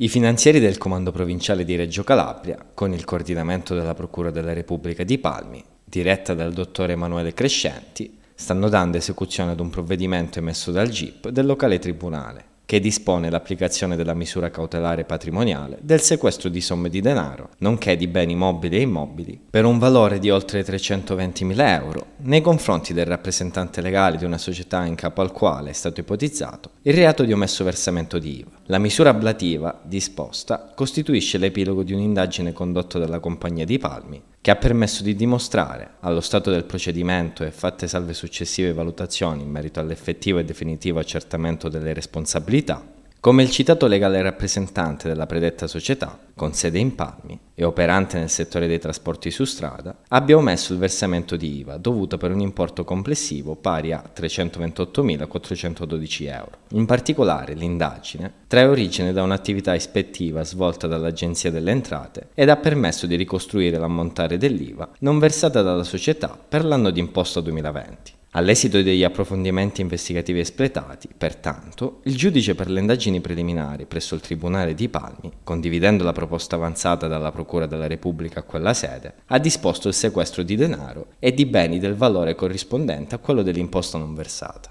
I finanzieri del Comando Provinciale di Reggio Calabria, con il coordinamento della Procura della Repubblica di Palmi, diretta dal dottor Emanuele Crescenti, stanno dando esecuzione ad un provvedimento emesso dal GIP del locale tribunale, che dispone l'applicazione della misura cautelare patrimoniale del sequestro di somme di denaro, nonché di beni mobili e immobili, per un valore di oltre 320.000 euro, nei confronti del rappresentante legale di una società in capo al quale è stato ipotizzato il reato di omesso versamento di IVA. La misura ablativa disposta costituisce l'epilogo di un'indagine condotta dalla compagnia di Palmi che ha permesso di dimostrare, allo stato del procedimento e fatte salve successive valutazioni in merito all'effettivo e definitivo accertamento delle responsabilità, come il citato legale rappresentante della predetta società, con sede in Palmi e operante nel settore dei trasporti su strada, abbia omesso il versamento di IVA dovuto per un importo complessivo pari a 328.412 euro. In particolare, l'indagine trae origine da un'attività ispettiva svolta dall'Agenzia delle Entrate ed ha permesso di ricostruire l'ammontare dell'IVA non versata dalla società per l'anno d'imposta 2020. All'esito degli approfondimenti investigativi espletati, pertanto, il giudice per le indagini preliminari presso il Tribunale di Palmi, condividendo la proposta avanzata dalla Procura della Repubblica a quella sede, ha disposto il sequestro di denaro e di beni del valore corrispondente a quello dell'imposta non versata.